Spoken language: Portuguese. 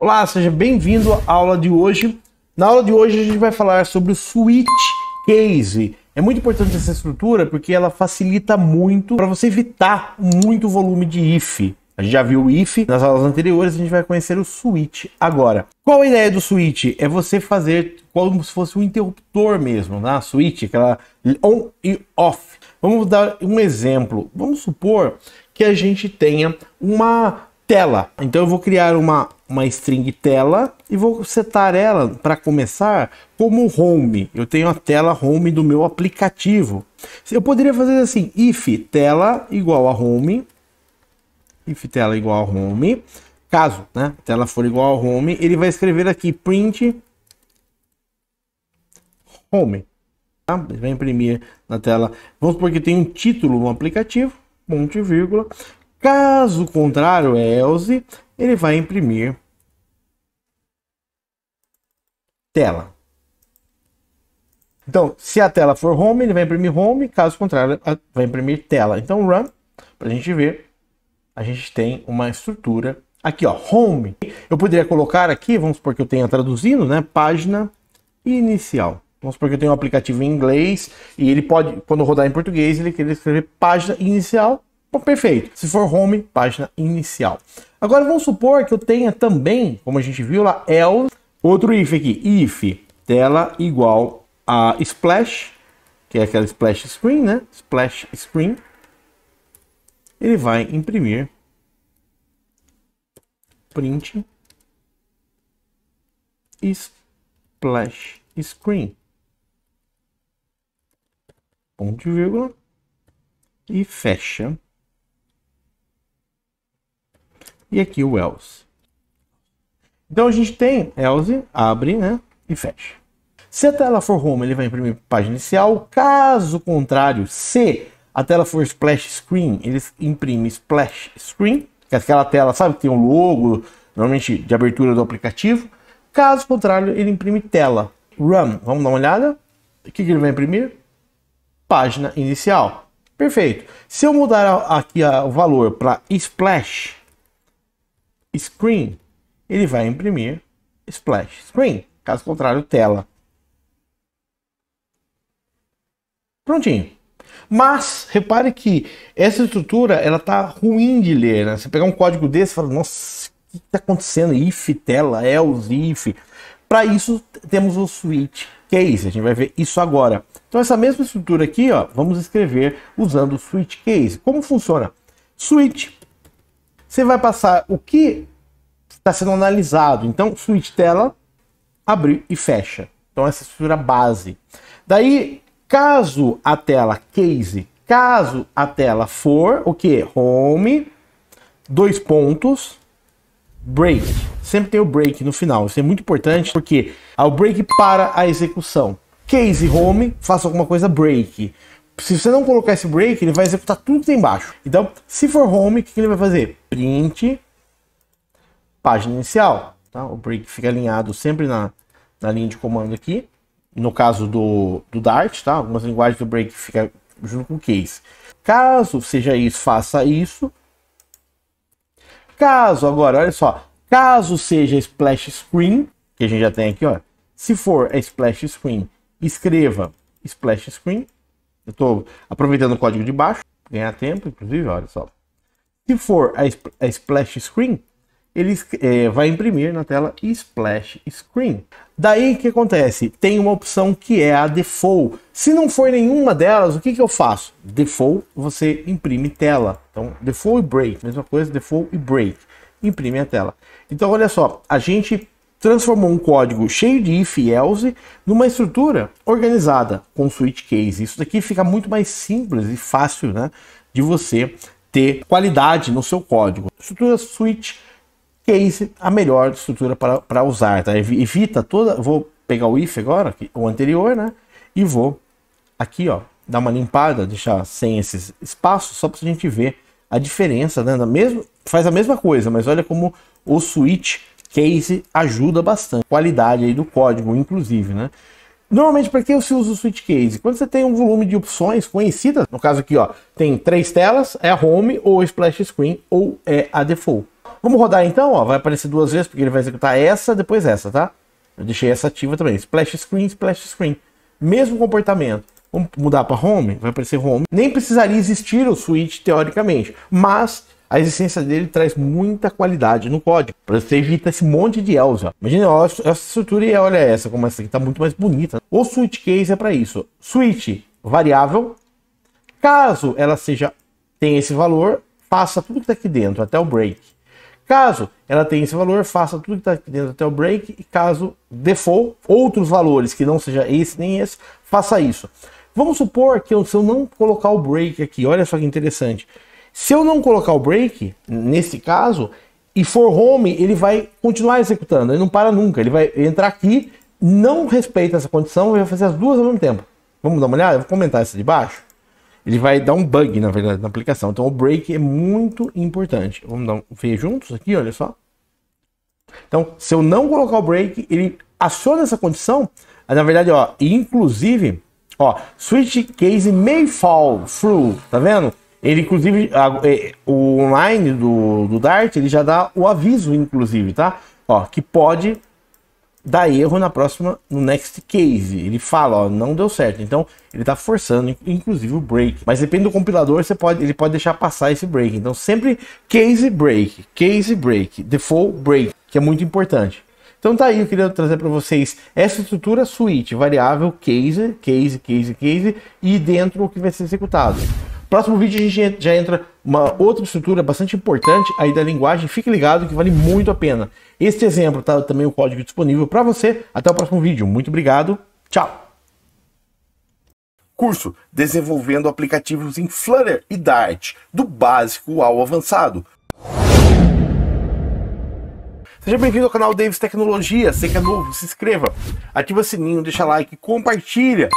Olá, seja bem-vindo à aula de hoje. Na aula de hoje a gente vai falar sobre o switch case. É muito importante essa estrutura porque ela facilita muito para você evitar muito volume de if. A gente já viu o if nas aulas anteriores, a gente vai conhecer o switch agora. Qual a ideia do switch? É você fazer como se fosse um interruptor mesmo, na né? switch, aquela on e off. Vamos dar um exemplo. Vamos supor que a gente tenha uma tela. Então eu vou criar uma uma string tela e vou setar ela para começar como home. Eu tenho a tela home do meu aplicativo. Eu poderia fazer assim: if tela igual a home, if tela igual a home. Caso né, tela for igual a home, ele vai escrever aqui print home. Tá? Ele vai imprimir na tela. Vamos supor que tem um título no aplicativo, ponto e vírgula. Caso contrário, else, ele vai imprimir tela. Então, se a tela for home, ele vai imprimir home, caso contrário, vai imprimir tela. Então, run, para a gente ver, a gente tem uma estrutura aqui, ó, home. Eu poderia colocar aqui, vamos supor que eu tenha traduzindo, né, página inicial. Vamos supor que eu tenho um aplicativo em inglês e ele pode, quando rodar em português, ele quer escrever página inicial, perfeito. Se for home, página inicial. Agora vamos supor que eu tenha também, como a gente viu lá, else, outro if aqui, if tela igual a splash, que é aquela splash screen, né? Splash screen. Ele vai imprimir print splash screen. Ponto e vírgula e fecha e aqui o else. Então a gente tem else, abre né, e fecha. Se a tela for home, ele vai imprimir página inicial. Caso contrário, se a tela for splash screen, ele imprime splash screen, que é aquela tela, sabe, que tem um logo, normalmente de abertura do aplicativo. Caso contrário, ele imprime tela. Run, vamos dar uma olhada. O que, que ele vai imprimir? Página inicial. Perfeito. Se eu mudar aqui o valor para splash, screen, ele vai imprimir splash screen. Caso contrário, tela. Prontinho. Mas repare que essa estrutura ela tá ruim de ler. Né? Você pegar um código desse fala, nossa, o que tá acontecendo? If, tela, else, if. Para isso temos o switch, case, a gente vai ver isso agora. Então essa mesma estrutura aqui, ó, vamos escrever usando o switch case. Como funciona? Switch você vai passar o que está sendo analisado. Então, switch tela, abrir e fecha. Então, essa é estrutura base. Daí, caso a tela case, caso a tela for o que? Home, dois pontos, break. Sempre tem o break no final. Isso é muito importante porque o break para a execução. Case home, faça alguma coisa break. Se você não colocar esse break, ele vai executar tudo que tem embaixo. Então, se for home, o que ele vai fazer? Print página inicial. Tá? O break fica alinhado sempre na, na linha de comando aqui. No caso do, do Dart, tá? algumas linguagens do break fica junto com o case. Caso seja isso, faça isso. Caso, agora, olha só. Caso seja splash screen, que a gente já tem aqui, ó. Se for a splash screen, escreva splash screen eu estou aproveitando o código de baixo, ganhar tempo, inclusive, olha só. Se for a, splash screen, ele é, vai imprimir na tela splash screen. Daí o que acontece? Tem uma opção que é a default. Se não for nenhuma delas, o que, que eu faço? Default, você imprime tela. Então, default e break, mesma coisa, default e break. Imprime a tela. Então, olha só, a gente transformou um código cheio de if e else numa estrutura organizada com switch case. Isso daqui fica muito mais simples e fácil né, de você ter qualidade no seu código. Estrutura switch case, a melhor estrutura para usar. Tá? Evita toda. Vou pegar o if agora, o anterior, né? E vou aqui, ó, dar uma limpada, deixar sem esses espaços, só para a gente ver a diferença, né? Mesmo, faz a mesma coisa, mas olha como o switch case ajuda bastante. Qualidade aí do código, inclusive, né? Normalmente, para que você usa o switch case? Quando você tem um volume de opções conhecidas, no caso aqui, ó, tem três telas, é a home, ou a splash screen, ou é a default. Vamos rodar então, ó, vai aparecer duas vezes, porque ele vai executar essa, depois essa, tá? Eu deixei essa ativa também, splash screen, splash screen. Mesmo comportamento. Vamos mudar para home, vai aparecer home. Nem precisaria existir o switch, teoricamente, mas a existência dele traz muita qualidade no código. Para você evitar esse monte de Elza. Imagina, ó, essa estrutura e olha essa, como essa aqui está muito mais bonita. O switch case é para isso. Switch variável. Caso ela seja tenha esse valor, faça tudo que está aqui dentro, até o break. Caso ela tenha esse valor, faça tudo que está aqui dentro até o break. E caso default, outros valores que não seja esse nem esse, faça isso. Vamos supor que eu, se eu não colocar o break aqui, olha só que interessante. Se eu não colocar o break, nesse caso, e for home, ele vai continuar executando, ele não para nunca. Ele vai entrar aqui, não respeita essa condição, vai fazer as duas ao mesmo tempo. Vamos dar uma olhada? Eu vou comentar essa de baixo. Ele vai dar um bug, na verdade, na aplicação. Então o break é muito importante. Vamos dar um, ver juntos aqui, olha só. Então, se eu não colocar o break, ele aciona essa condição. Na verdade, ó, inclusive, ó, switch case may fall through, tá vendo? Ele, inclusive, a, é, o online do, do Dart, ele já dá o aviso, inclusive, tá? Ó, que pode dar erro na próxima, no next case. Ele fala, ó, não deu certo. Então, ele tá forçando, inclusive, o break. Mas depende do compilador, você pode, ele pode deixar passar esse break. Então, sempre case break, case break, default break, que é muito importante. Então tá aí, eu queria trazer para vocês essa estrutura switch variável, case, case, case, case, e dentro o que vai ser executado. Próximo vídeo a gente já entra uma outra estrutura bastante importante aí da linguagem. Fique ligado que vale muito a pena. Este exemplo tá também o código disponível para você. Até o próximo vídeo. Muito obrigado. Tchau. Curso desenvolvendo aplicativos em Flutter e Dart, do básico ao avançado. Seja bem-vindo ao canal Davis Tecnologia. Se é novo, se inscreva, ativa o sininho, deixa like, compartilha.